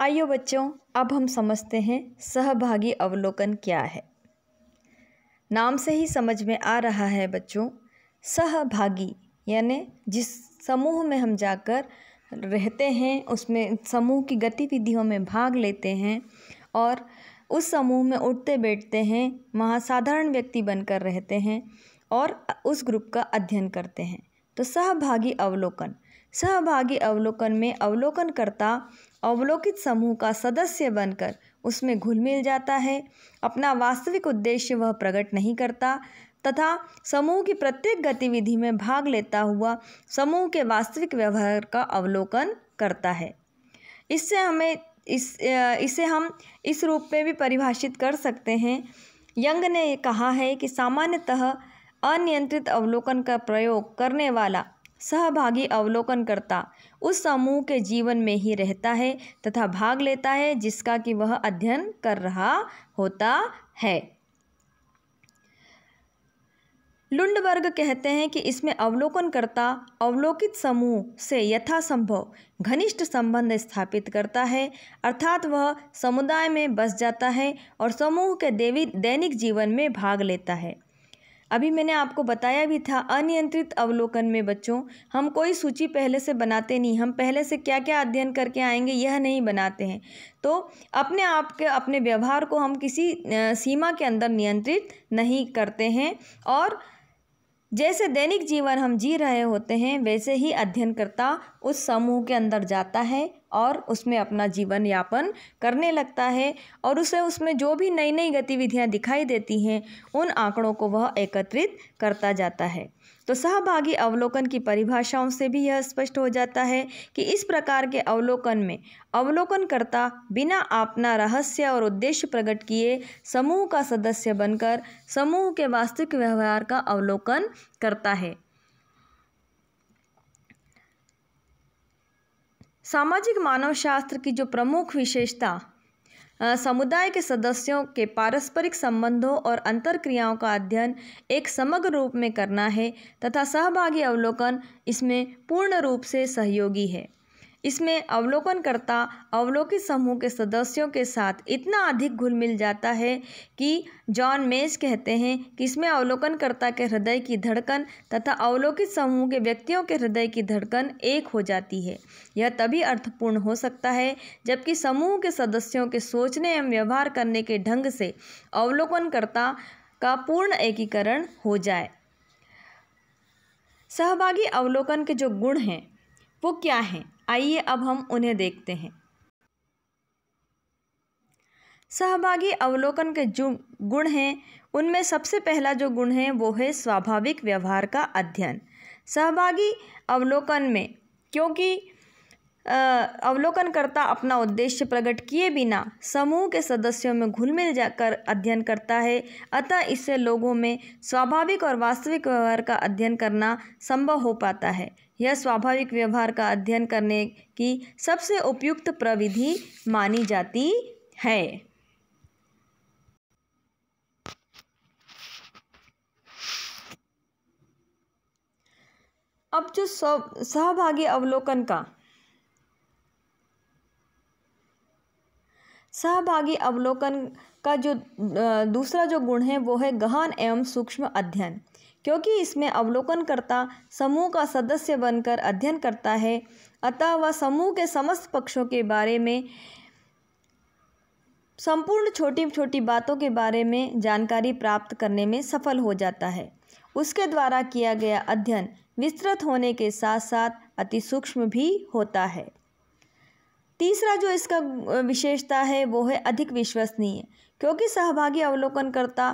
आइयो बच्चों अब हम समझते हैं सहभागी अवलोकन क्या है नाम से ही समझ में आ रहा है बच्चों सहभागी यानी जिस समूह में हम जाकर रहते हैं उसमें समूह की गतिविधियों में भाग लेते हैं और उस समूह में उठते बैठते हैं वहाँ साधारण व्यक्ति बनकर रहते हैं और उस ग्रुप का अध्ययन करते हैं तो सहभागी अवलोकन सहभागी अवलोकन में अवलोकनकर्ता अवलोकित समूह का सदस्य बनकर उसमें घुल मिल जाता है अपना वास्तविक उद्देश्य वह प्रकट नहीं करता तथा समूह की प्रत्येक गतिविधि में भाग लेता हुआ समूह के वास्तविक व्यवहार का अवलोकन करता है इससे हमें इस इसे हम इस रूप में भी परिभाषित कर सकते हैं यंग ने कहा है कि सामान्यतः अनियंत्रित अवलोकन का प्रयोग करने वाला सहभागी अवलोकन करता उस समूह के जीवन में ही रहता है तथा भाग लेता है जिसका कि वह अध्ययन कर रहा होता है लुंडबर्ग कहते हैं कि इसमें अवलोकनकर्ता अवलोकित समूह से यथासंभव घनिष्ठ संबंध स्थापित करता है अर्थात वह समुदाय में बस जाता है और समूह के देवी दैनिक जीवन में भाग लेता है अभी मैंने आपको बताया भी था अनियंत्रित अवलोकन में बच्चों हम कोई सूची पहले से बनाते नहीं हम पहले से क्या क्या अध्ययन करके आएंगे यह नहीं बनाते हैं तो अपने आप के अपने व्यवहार को हम किसी सीमा के अंदर नियंत्रित नहीं करते हैं और जैसे दैनिक जीवन हम जी रहे होते हैं वैसे ही अध्ययनकर्ता उस समूह के अंदर जाता है और उसमें अपना जीवन यापन करने लगता है और उसे उसमें जो भी नई नई गतिविधियां दिखाई देती हैं उन आंकड़ों को वह एकत्रित करता जाता है तो सहभागी अवलोकन की परिभाषाओं से भी यह स्पष्ट हो जाता है कि इस प्रकार के अवलोकन में अवलोकनकर्ता बिना अपना रहस्य और उद्देश्य प्रकट किए समूह का सदस्य बनकर समूह के वास्तविक व्यवहार का अवलोकन करता है सामाजिक मानव शास्त्र की जो प्रमुख विशेषता समुदाय के सदस्यों के पारस्परिक संबंधों और अंतर क्रियाओं का अध्ययन एक समग्र रूप में करना है तथा सहभागी अवलोकन इसमें पूर्ण रूप से सहयोगी है इसमें अवलोकनकर्ता अवलोकित समूह के सदस्यों के साथ इतना अधिक घुल मिल जाता है कि जॉन मेज कहते हैं कि इसमें अवलोकनकर्ता के हृदय की धड़कन तथा अवलोकित समूह के व्यक्तियों के हृदय की धड़कन एक हो जाती है यह तभी अर्थपूर्ण हो सकता है जबकि समूह के सदस्यों के सोचने एवं व्यवहार करने के ढंग से अवलोकनकर्ता का पूर्ण एकीकरण हो जाए सहभागी अवलोकन के जो गुण हैं वो क्या हैं आइए अब हम उन्हें देखते हैं सहभागी अवलोकन के जो गुण हैं उनमें सबसे पहला जो गुण है वो है स्वाभाविक व्यवहार का अध्ययन सहभागी अवलोकन में क्योंकि अवलोकनकर्ता अपना उद्देश्य प्रकट किए बिना समूह के सदस्यों में घुल मिल जाकर अध्ययन करता है अतः इससे लोगों में स्वाभाविक और वास्तविक व्यवहार का अध्ययन करना संभव हो पाता है यह स्वाभाविक व्यवहार का अध्ययन करने की सबसे उपयुक्त प्रविधि मानी जाती है अब जो सहभागी अवलोकन का सहभागी अवलोकन का जो दूसरा जो गुण है वो है गहन एवं सूक्ष्म अध्ययन क्योंकि इसमें अवलोकनकर्ता समूह का सदस्य बनकर अध्ययन करता है अतः वह समूह के समस्त पक्षों के बारे में संपूर्ण छोटी छोटी बातों के बारे में जानकारी प्राप्त करने में सफल हो जाता है उसके द्वारा किया गया अध्ययन विस्तृत होने के साथ साथ अति सूक्ष्म भी होता है तीसरा जो इसका विशेषता है वो है अधिक विश्वसनीय क्योंकि सहभागी अवलोकनकर्ता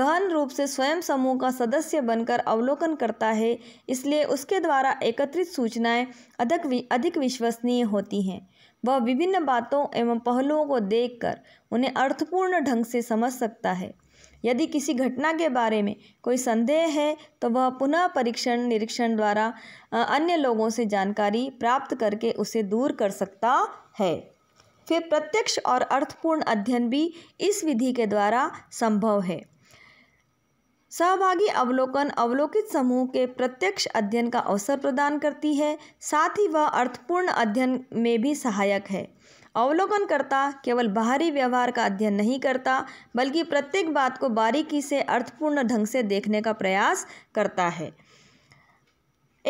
गहन रूप से स्वयं समूह का सदस्य बनकर अवलोकन करता है इसलिए उसके द्वारा एकत्रित सूचनाएं अधिक अधिक विश्वसनीय होती हैं वह विभिन्न बातों एवं पहलुओं को देखकर उन्हें अर्थपूर्ण ढंग से समझ सकता है यदि किसी घटना के बारे में कोई संदेह है तो वह पुनः परीक्षण निरीक्षण द्वारा अन्य लोगों से जानकारी प्राप्त करके उसे दूर कर सकता है फिर प्रत्यक्ष और अर्थपूर्ण अध्ययन भी इस विधि के द्वारा संभव है सहभागी अवलोकन अवलोकित समूह के प्रत्यक्ष अध्ययन का अवसर प्रदान करती है साथ ही वह अर्थपूर्ण अध्ययन में भी सहायक है अवलोकन करता केवल बाहरी व्यवहार का अध्ययन नहीं करता बल्कि प्रत्येक बात को बारीकी से अर्थपूर्ण ढंग से देखने का प्रयास करता है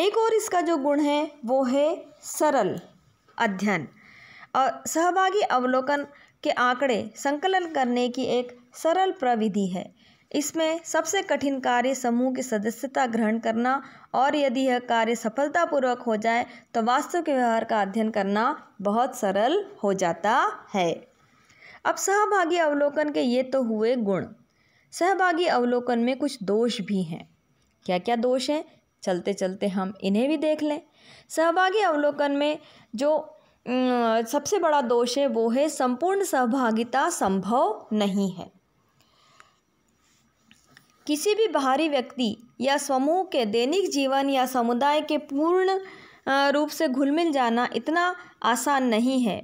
एक और इसका जो गुण है वो है सरल अध्ययन और सहभागी अवलोकन के आंकड़े संकलन करने की एक सरल प्रविधि है इसमें सबसे कठिन कार्य समूह की सदस्यता ग्रहण करना और यदि यह कार्य सफलतापूर्वक हो जाए तो वास्तविक व्यवहार का अध्ययन करना बहुत सरल हो जाता है अब सहभागी अवलोकन के ये तो हुए गुण सहभागी अवलोकन में कुछ दोष भी हैं क्या क्या दोष हैं चलते चलते हम इन्हें भी देख लें सहभागी अवलोकन में जो सबसे बड़ा दोष है वो है संपूर्ण सहभागिता संभव नहीं है किसी भी बाहरी व्यक्ति या समूह के दैनिक जीवन या समुदाय के पूर्ण रूप से घुल मिल जाना इतना आसान नहीं है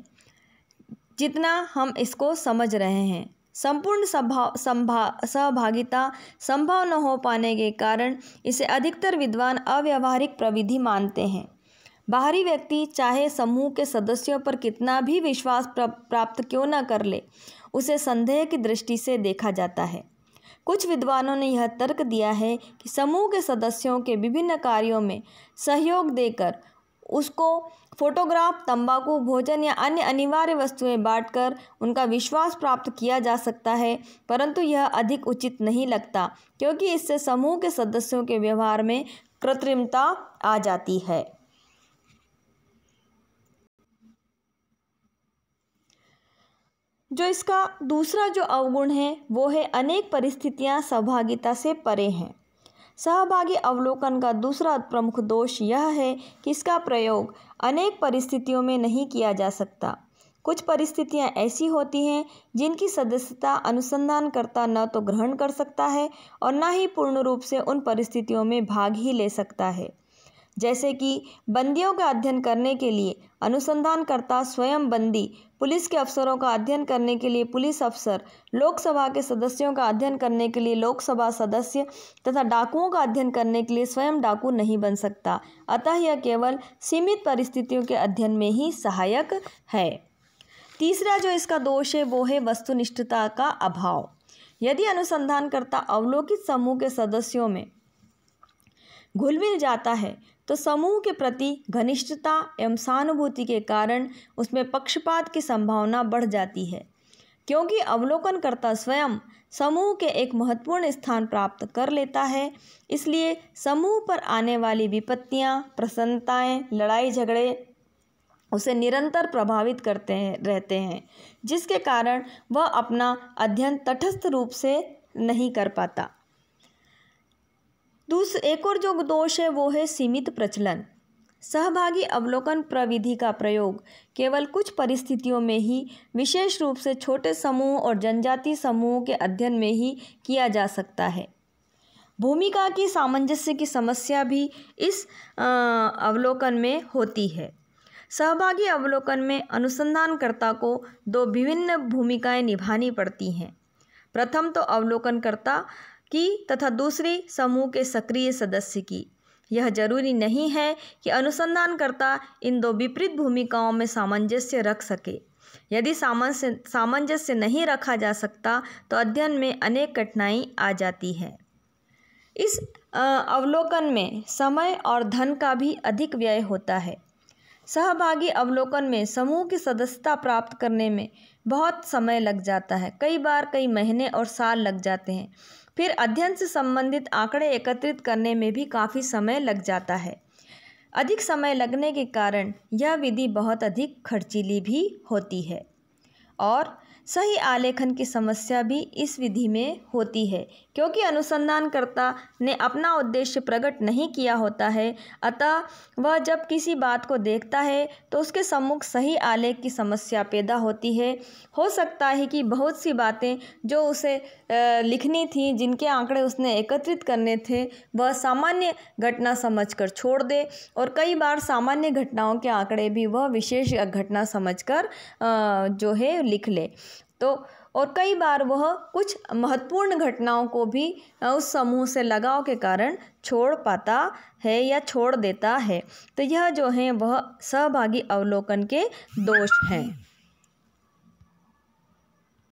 जितना हम इसको समझ रहे हैं संपूर्ण संभाव संभा सहभागिता संभव न हो पाने के कारण इसे अधिकतर विद्वान अव्यवहारिक प्रविधि मानते हैं बाहरी व्यक्ति चाहे समूह के सदस्यों पर कितना भी विश्वास प्राप्त क्यों न कर ले उसे संदेह की दृष्टि से देखा जाता है कुछ विद्वानों ने यह तर्क दिया है कि समूह के सदस्यों के विभिन्न कार्यों में सहयोग देकर उसको फोटोग्राफ तंबाकू भोजन या अन्य अनिवार्य वस्तुएं बांटकर उनका विश्वास प्राप्त किया जा सकता है परंतु यह अधिक उचित नहीं लगता क्योंकि इससे समूह के सदस्यों के व्यवहार में कृत्रिमता आ जाती है जो इसका दूसरा जो अवगुण है वो है अनेक परिस्थितियां सहभागिता से परे हैं सहभागी अवलोकन का दूसरा प्रमुख दोष यह है कि इसका प्रयोग अनेक परिस्थितियों में नहीं किया जा सकता कुछ परिस्थितियां ऐसी होती हैं जिनकी सदस्यता अनुसंधानकर्ता न तो ग्रहण कर सकता है और न ही पूर्ण रूप से उन परिस्थितियों में भाग ही ले सकता है जैसे कि बंदियों का अध्ययन करने के लिए अनुसंधानकर्ता स्वयं बंदी पुलिस के अफसरों का अध्ययन करने के लिए पुलिस अफसर लोकसभा के सदस्यों का अध्ययन करने के लिए लोकसभा सदस्य तथा डाकुओं का अध्ययन करने के लिए स्वयं डाकू नहीं बन सकता अतः यह केवल सीमित परिस्थितियों के अध्ययन में ही सहायक है तीसरा जो इसका दोष है वो है वस्तुनिष्ठता का अभाव यदि अनुसंधानकर्ता अवलोकित समूह के सदस्यों में घुल मिल जाता है तो समूह के प्रति घनिष्ठता एवं सहानुभूति के कारण उसमें पक्षपात की संभावना बढ़ जाती है क्योंकि अवलोकनकर्ता स्वयं समूह के एक महत्वपूर्ण स्थान प्राप्त कर लेता है इसलिए समूह पर आने वाली विपत्तियां, प्रसन्नताएं, लड़ाई झगड़े उसे निरंतर प्रभावित करते हैं रहते हैं जिसके कारण वह अपना अध्ययन तटस्थ रूप से नहीं कर पाता दूसरा एक और जो दोष है वो है सीमित प्रचलन सहभागी अवलोकन प्रविधि का प्रयोग केवल कुछ परिस्थितियों में ही विशेष रूप से छोटे समूह और जनजाति समूह के अध्ययन में ही किया जा सकता है भूमिका की सामंजस्य की समस्या भी इस अवलोकन में होती है सहभागी अवलोकन में अनुसंधानकर्ता को दो विभिन्न भूमिकाएं निभानी पड़ती हैं प्रथम तो अवलोकनकर्ता की तथा दूसरी समूह के सक्रिय सदस्य की यह जरूरी नहीं है कि अनुसंधानकर्ता इन दो विपरीत भूमिकाओं में सामंजस्य रख सके यदि सामंजस्य सामंजस्य नहीं रखा जा सकता तो अध्ययन में अनेक कठिनाई आ जाती है इस अवलोकन में समय और धन का भी अधिक व्यय होता है सहभागी अवलोकन में समूह की सदस्यता प्राप्त करने में बहुत समय लग जाता है कई बार कई महीने और साल लग जाते हैं फिर अध्ययन से संबंधित आंकड़े एकत्रित करने में भी काफ़ी समय लग जाता है अधिक समय लगने के कारण यह विधि बहुत अधिक खर्चीली भी होती है और सही आलेखन की समस्या भी इस विधि में होती है क्योंकि अनुसंधानकर्ता ने अपना उद्देश्य प्रकट नहीं किया होता है अतः वह जब किसी बात को देखता है तो उसके सम्मुख सही आलेख की समस्या पैदा होती है हो सकता है कि बहुत सी बातें जो उसे लिखनी थी जिनके आंकड़े उसने एकत्रित करने थे वह सामान्य घटना कर छोड़ दे और कई बार सामान्य घटनाओं के आंकड़े भी वह विशेष घटना कर जो है लिख ले तो और कई बार वह कुछ महत्वपूर्ण घटनाओं को भी उस समूह से लगाव के कारण छोड़ पाता है या छोड़ देता है तो यह जो हैं वह सहभागी अवलोकन के दोष हैं